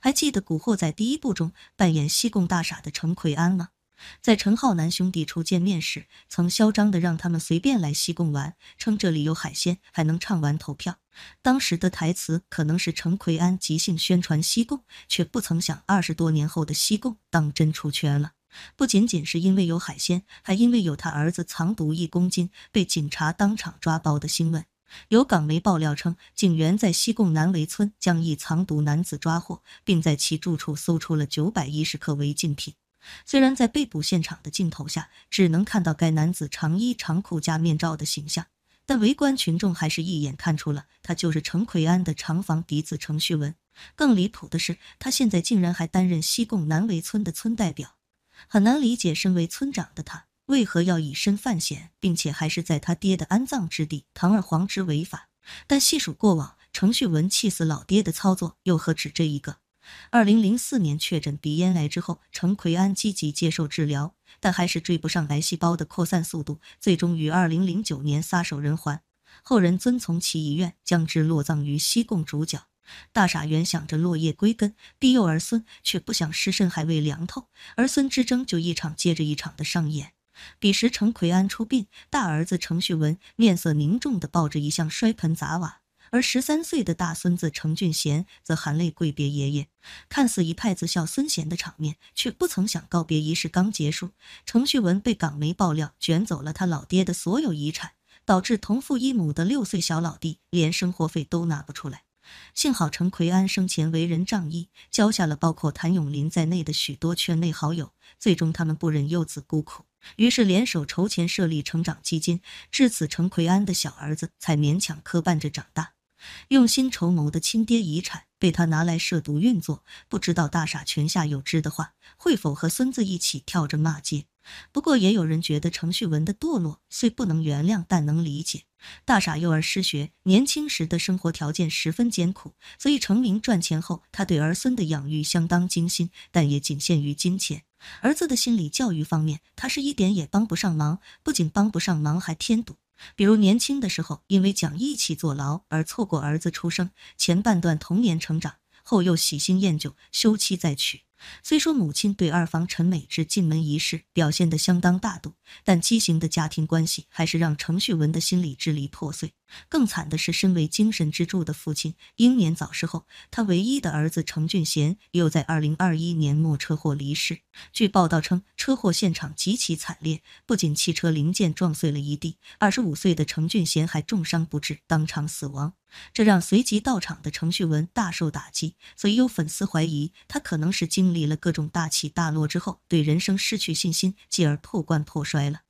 还记得《古惑仔》第一部中扮演西贡大傻的陈奎安吗？在陈浩南兄弟初见面时，曾嚣张地让他们随便来西贡玩，称这里有海鲜，还能唱完投票。当时的台词可能是陈奎安即兴宣传西贡，却不曾想二十多年后的西贡当真出圈了。不仅仅是因为有海鲜，还因为有他儿子藏毒一公斤被警察当场抓包的新闻。有港媒爆料称，警员在西贡南围村将一藏毒男子抓获，并在其住处搜出了九百一十克违禁品。虽然在被捕现场的镜头下，只能看到该男子长衣长裤加面罩的形象，但围观群众还是一眼看出了他就是程奎安的长房嫡子程旭文。更离谱的是，他现在竟然还担任西贡南围村的村代表，很难理解，身为村长的他。为何要以身犯险，并且还是在他爹的安葬之地堂而皇之违法？但细数过往，程旭文气死老爹的操作又何止这一个？二零零四年确诊鼻咽癌之后，程奎安积极接受治疗，但还是追不上癌细胞的扩散速度，最终于二零零九年撒手人寰。后人遵从其遗愿，将之落葬于西贡主角。大傻原想着落叶归根，庇佑儿孙，却不想尸身还未凉透，儿孙之争就一场接着一场的上演。彼时，程奎安出殡，大儿子程旭文面色凝重地抱着遗像摔盆砸瓦，而十三岁的大孙子程俊贤则含泪跪别爷爷。看似一派子孝孙贤的场面，却不曾想告别仪式刚结束，程旭文被港媒爆料卷走了他老爹的所有遗产，导致同父异母的六岁小老弟连生活费都拿不出来。幸好程奎安生前为人仗义，交下了包括谭咏麟在内的许多圈内好友，最终他们不忍幼子孤苦。于是联手筹钱设立成长基金，至此程奎安的小儿子才勉强磕绊着长大。用心筹谋的亲爹遗产被他拿来涉毒运作，不知道大傻泉下有知的话，会否和孙子一起跳着骂街？不过，也有人觉得程序文的堕落虽不能原谅，但能理解。大傻幼儿失学，年轻时的生活条件十分艰苦，所以成名赚钱后，他对儿孙的养育相当精心，但也仅限于金钱。儿子的心理教育方面，他是一点也帮不上忙，不仅帮不上忙，还添堵。比如年轻的时候，因为讲义气坐牢而错过儿子出生前半段童年成长，后又喜新厌旧，休妻再娶。虽说母亲对二房陈美芝进门一事表现得相当大度，但畸形的家庭关系还是让程旭文的心理支离破碎。更惨的是，身为精神支柱的父亲英年早逝后，他唯一的儿子程俊贤又在2021年末车祸离世。据报道称，车祸现场极其惨烈，不仅汽车零件撞碎了一地，25岁的程俊贤还重伤不治，当场死亡。这让随即到场的程序文大受打击，所以有粉丝怀疑他可能是经历了各种大起大落之后，对人生失去信心，继而破罐破摔了。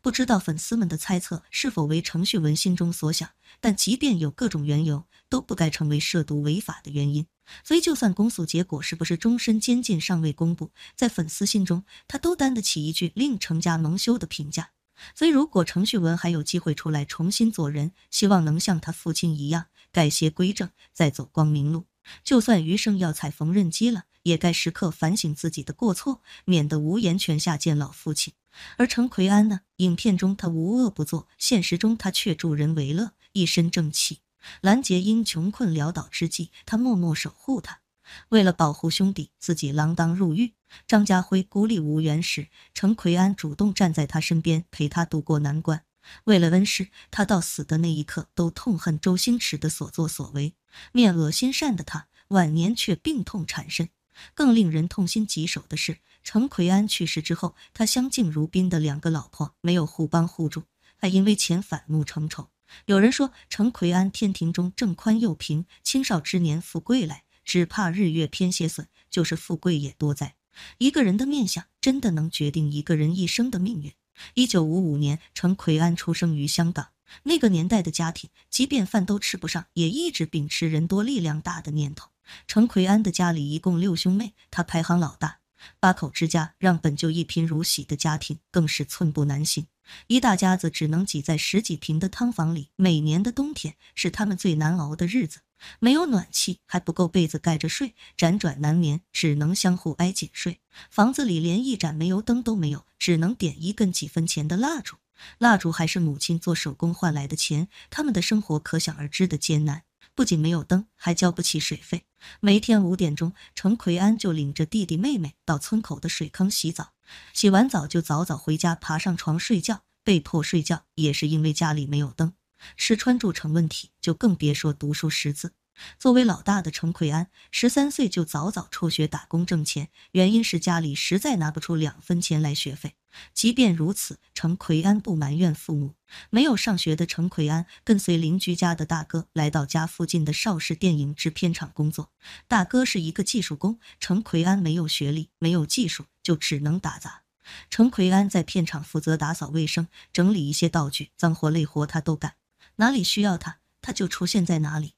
不知道粉丝们的猜测是否为程序文心中所想，但即便有各种缘由，都不该成为涉毒违法的原因。所以，就算公诉结果是不是终身监禁尚未公布，在粉丝心中，他都担得起一句令程家蒙羞的评价。所以，如果程序文还有机会出来重新做人，希望能像他父亲一样改邪归正，再走光明路。就算余生要踩缝纫机了，也该时刻反省自己的过错，免得无言泉下见老父亲。而程奎安呢？影片中他无恶不作，现实中他却助人为乐，一身正气。兰杰因穷困潦倒之际，他默默守护他；为了保护兄弟，自己锒铛入狱。张家辉孤立无援时，程奎安主动站在他身边，陪他渡过难关。为了温氏，他到死的那一刻都痛恨周星驰的所作所为。面恶心善的他，晚年却病痛缠身。更令人痛心疾首的是。程奎安去世之后，他相敬如宾的两个老婆没有互帮互助，还因为钱反目成仇。有人说：“程奎安天庭中正宽又平，青少之年富贵来，只怕日月偏些损，就是富贵也多灾。”一个人的面相真的能决定一个人一生的命运。一九五五年，程奎安出生于香港。那个年代的家庭，即便饭都吃不上，也一直秉持“人多力量大”的念头。程奎安的家里一共六兄妹，他排行老大。八口之家，让本就一贫如洗的家庭更是寸步难行。一大家子只能挤在十几平的汤房里。每年的冬天是他们最难熬的日子，没有暖气，还不够被子盖着睡，辗转难眠，只能相互挨紧睡。房子里连一盏煤油灯都没有，只能点一根几分钱的蜡烛，蜡烛还是母亲做手工换来的钱。他们的生活可想而知的艰难，不仅没有灯，还交不起水费。每天五点钟，程奎安就领着弟弟妹妹到村口的水坑洗澡，洗完澡就早早回家，爬上床睡觉。被迫睡觉也是因为家里没有灯，吃穿住成问题，就更别说读书识字。作为老大的程奎安，十三岁就早早辍学打工挣钱，原因是家里实在拿不出两分钱来学费。即便如此，程奎安不埋怨父母没有上学的。程奎安跟随邻居家的大哥来到家附近的邵氏电影制片厂工作。大哥是一个技术工，程奎安没有学历，没有技术，就只能打杂。程奎安在片场负责打扫卫生、整理一些道具，脏活累活他都干，哪里需要他，他就出现在哪里。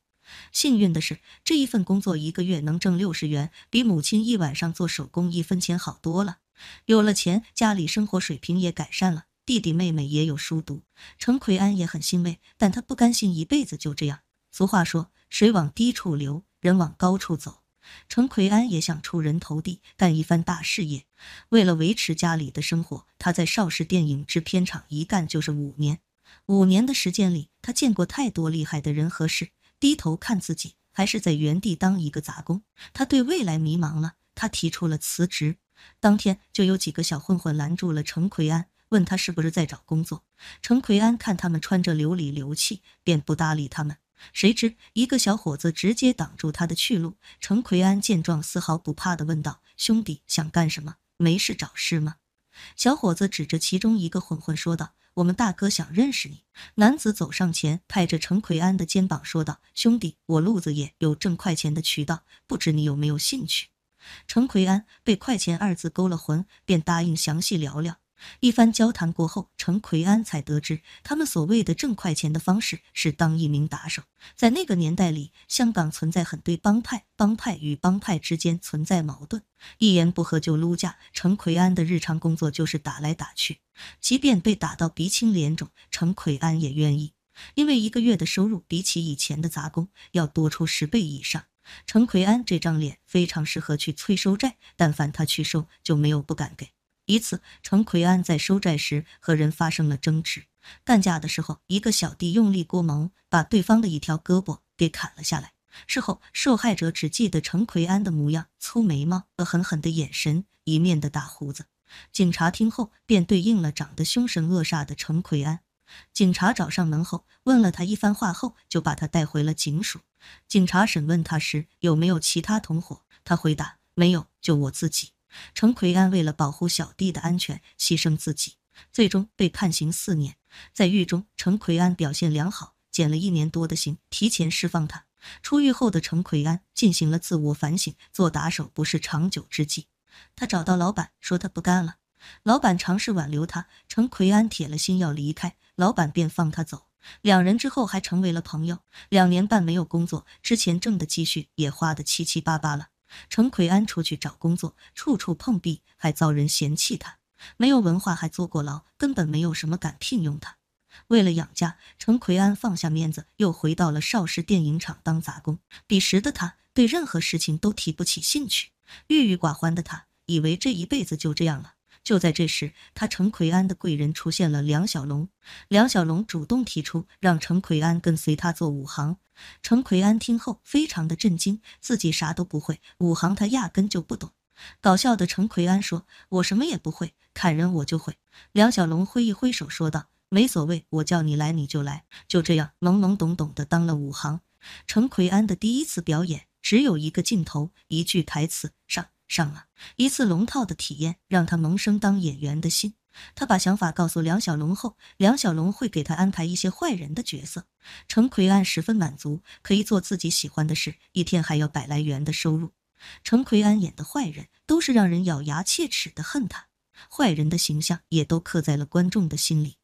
幸运的是，这一份工作一个月能挣六十元，比母亲一晚上做手工一分钱好多了。有了钱，家里生活水平也改善了，弟弟妹妹也有书读。程奎安也很欣慰，但他不甘心一辈子就这样。俗话说：“水往低处流，人往高处走。”程奎安也想出人头地，干一番大事业。为了维持家里的生活，他在邵氏电影制片厂一干就是五年。五年的时间里，他见过太多厉害的人和事，低头看自己还是在原地当一个杂工，他对未来迷茫了。他提出了辞职。当天就有几个小混混拦住了程奎安，问他是不是在找工作。程奎安看他们穿着流里流气，便不搭理他们。谁知一个小伙子直接挡住他的去路。程奎安见状，丝毫不怕的问道：“兄弟，想干什么？没事找事吗？”小伙子指着其中一个混混说道：“我们大哥想认识你。”男子走上前，拍着程奎安的肩膀说道：“兄弟，我路子也有挣快钱的渠道，不知你有没有兴趣？”程奎安被“快钱”二字勾了魂，便答应详细聊聊。一番交谈过后，程奎安才得知，他们所谓的挣快钱的方式是当一名打手。在那个年代里，香港存在很对帮派，帮派与帮派之间存在矛盾，一言不合就撸架。程奎安的日常工作就是打来打去，即便被打到鼻青脸肿，程奎安也愿意，因为一个月的收入比起以前的杂工要多出十倍以上。程奎安这张脸非常适合去催收债，但凡他去收，就没有不敢给。一次，程奎安在收债时和人发生了争执，干架的时候，一个小弟用力过猛，把对方的一条胳膊给砍了下来。事后，受害者只记得程奎安的模样：粗眉毛、恶狠狠的眼神、一面的大胡子。警察听后便对应了长得凶神恶煞的程奎安。警察找上门后，问了他一番话后，就把他带回了警署。警察审问他时，有没有其他同伙？他回答：“没有，就我自己。”程奎安为了保护小弟的安全，牺牲自己，最终被判刑四年。在狱中，程奎安表现良好，减了一年多的刑，提前释放。他出狱后的程奎安进行了自我反省，做打手不是长久之计。他找到老板，说他不干了。老板尝试挽留他，程奎安铁了心要离开，老板便放他走。两人之后还成为了朋友。两年半没有工作，之前挣的积蓄也花得七七八八了。陈奎安出去找工作，处处碰壁，还遭人嫌弃。他没有文化，还坐过牢，根本没有什么敢聘用他。为了养家，陈奎安放下面子，又回到了邵氏电影厂当杂工。彼时的他对任何事情都提不起兴趣，郁郁寡欢的他以为这一辈子就这样了。就在这时，他陈奎安的贵人出现了。梁小龙，梁小龙主动提出让陈奎安跟随他做武行。陈奎安听后非常的震惊，自己啥都不会，武行他压根就不懂。搞笑的陈奎安说：“我什么也不会，砍人我就会。”梁小龙挥一挥手说道：“没所谓，我叫你来你就来。”就这样懵懵懂懂的当了武行。陈奎安的第一次表演只有一个镜头，一句台词：上。上了一次龙套的体验，让他萌生当演员的心。他把想法告诉梁小龙后，梁小龙会给他安排一些坏人的角色。陈奎安十分满足，可以做自己喜欢的事，一天还要百来元的收入。陈奎安演的坏人都是让人咬牙切齿的恨他，坏人的形象也都刻在了观众的心里。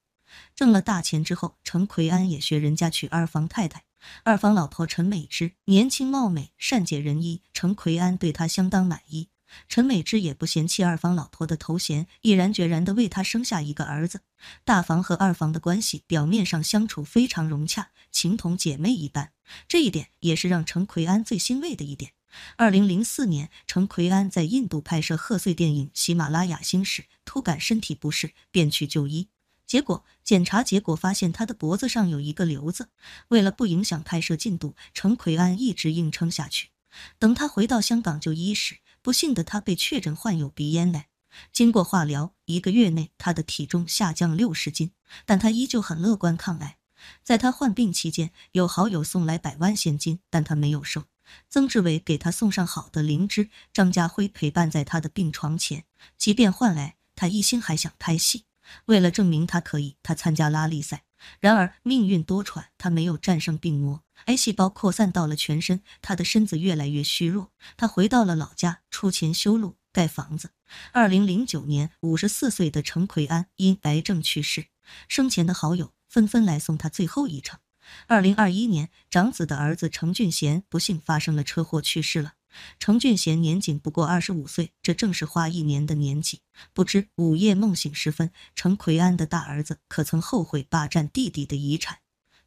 挣了大钱之后，陈奎安也学人家娶二房太太，二房老婆陈美芝年轻貌美，善解人意，陈奎安对她相当满意。陈美枝也不嫌弃二房老婆的头衔，毅然决然地为他生下一个儿子。大房和二房的关系表面上相处非常融洽，情同姐妹一般，这一点也是让陈奎安最欣慰的一点。二零零四年，陈奎安在印度拍摄贺岁电影《喜马拉雅星》时，突感身体不适，便去就医。结果检查结果发现他的脖子上有一个瘤子。为了不影响拍摄进度，陈奎安一直硬撑下去。等他回到香港就医时，不幸的他被确诊患有鼻咽癌，经过化疗，一个月内他的体重下降六十斤，但他依旧很乐观抗癌。在他患病期间，有好友送来百万现金，但他没有收。曾志伟给他送上好的灵芝，张家辉陪伴在他的病床前。即便患癌，他一心还想拍戏。为了证明他可以，他参加拉力赛。然而命运多舛，他没有战胜病魔，癌细胞扩散到了全身，他的身子越来越虚弱。他回到了老家，出钱修路、盖房子。二零零九年，五十四岁的程奎安因癌症去世，生前的好友纷纷来送他最后一程。二零二一年，长子的儿子程俊贤不幸发生了车祸去世了。程俊贤年仅不过二十五岁，这正是花一年的年纪。不知午夜梦醒时分，程奎安的大儿子可曾后悔霸占弟弟的遗产？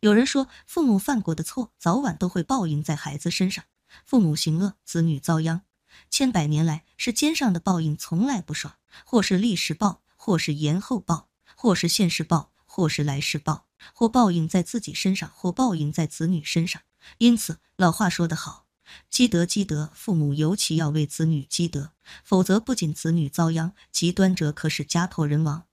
有人说，父母犯过的错，早晚都会报应在孩子身上。父母行恶，子女遭殃。千百年来，世间上的报应从来不爽，或是历史报，或是延后报，或是现世报，或是来世报，或报应在自己身上，或报应在子女身上。因此，老话说得好。积德积德，父母尤其要为子女积德，否则不仅子女遭殃，极端者可是家破人亡。